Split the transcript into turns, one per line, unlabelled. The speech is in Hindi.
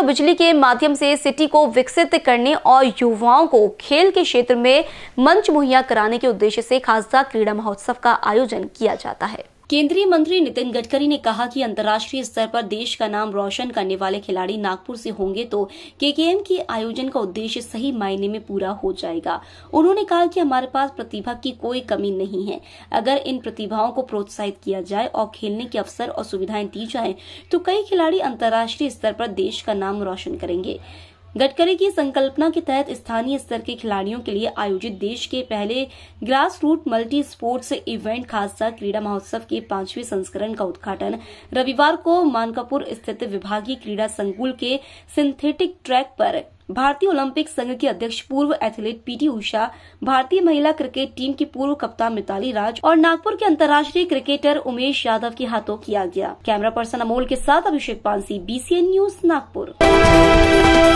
और बिजली के माध्यम से सिटी को विकसित करने और युवाओं को खेल के क्षेत्र में मंच मुहैया कराने के उद्देश्य से खासदा क्रीड़ा महोत्सव का आयोजन किया जाता है केंद्रीय मंत्री नितिन गडकरी ने कहा कि अंतर्राष्ट्रीय स्तर पर देश का नाम रोशन करने वाले खिलाड़ी नागपुर से होंगे तो केकेएम के आयोजन का उद्देश्य सही मायने में पूरा हो जाएगा उन्होंने कहा कि हमारे पास प्रतिभा की कोई कमी नहीं है अगर इन प्रतिभाओं को प्रोत्साहित किया जाए और खेलने के अवसर और सुविधाएं दी जाए तो कई खिलाड़ी अंतर्राष्ट्रीय स्तर पर देश का नाम रोशन करेंगे गडकरी की संकल्पना के तहत स्थानीय स्तर के खिलाड़ियों के लिए आयोजित देश के पहले grass root multi sports event खासा क्रीड़ा महोत्सव के पांचवें संस्करण का उद्घाटन रविवार को मानकापुर स्थित विभागीय क्रीड़ा संकुल के सिंथेटिक ट्रैक पर भारतीय ओलंपिक संघ के अध्यक्ष पूर्व एथलीट पीटी उषा भारतीय महिला क्रिकेट टीम की पूर्व कप्तान मिताली राज और नागपुर के अंतर्राष्ट्रीय क्रिकेटर उमेश यादव के हाथों किया गया कैमरा पर्सन अमोल के साथ अभिषेक पांसी बीसीएन न्यूज नागपुर